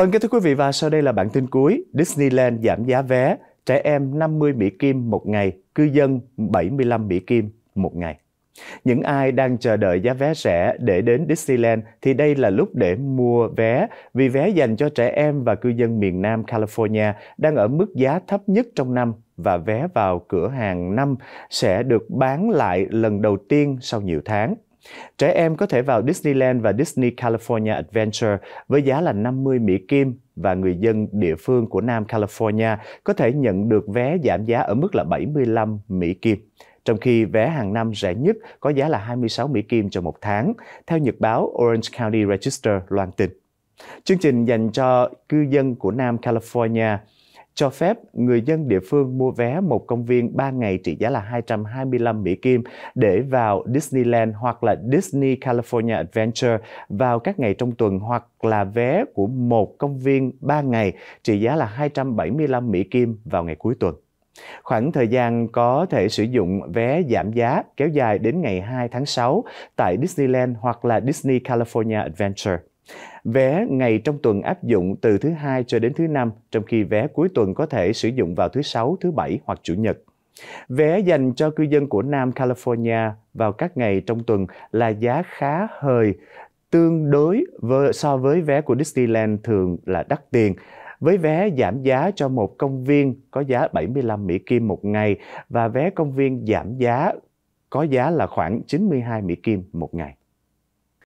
Vâng, kính thưa quý vị và sau đây là bản tin cuối. Disneyland giảm giá vé, trẻ em 50 Mỹ Kim một ngày, cư dân 75 Mỹ Kim một ngày. Những ai đang chờ đợi giá vé rẻ để đến Disneyland thì đây là lúc để mua vé vì vé dành cho trẻ em và cư dân miền Nam California đang ở mức giá thấp nhất trong năm và vé vào cửa hàng năm sẽ được bán lại lần đầu tiên sau nhiều tháng. Trẻ em có thể vào Disneyland và Disney California Adventure với giá là 50 Mỹ Kim và người dân địa phương của Nam California có thể nhận được vé giảm giá ở mức là 75 Mỹ Kim trong khi vé hàng năm rẻ nhất có giá là 26 Mỹ Kim cho một tháng, theo nhật báo Orange County Register loan tin. Chương trình dành cho cư dân của Nam California cho phép người dân địa phương mua vé một công viên 3 ngày trị giá là 225 Mỹ Kim để vào Disneyland hoặc là Disney California Adventure vào các ngày trong tuần hoặc là vé của một công viên 3 ngày trị giá là 275 Mỹ Kim vào ngày cuối tuần. Khoảng thời gian có thể sử dụng vé giảm giá kéo dài đến ngày 2 tháng 6 tại Disneyland hoặc là Disney California Adventure. Vé ngày trong tuần áp dụng từ thứ hai cho đến thứ năm, trong khi vé cuối tuần có thể sử dụng vào thứ sáu, thứ bảy hoặc chủ nhật. Vé dành cho cư dân của Nam California vào các ngày trong tuần là giá khá hời, tương đối với, so với vé của Disneyland thường là đắt tiền. Với vé giảm giá cho một công viên có giá 75 Mỹ Kim một ngày và vé công viên giảm giá có giá là khoảng 92 Mỹ Kim một ngày.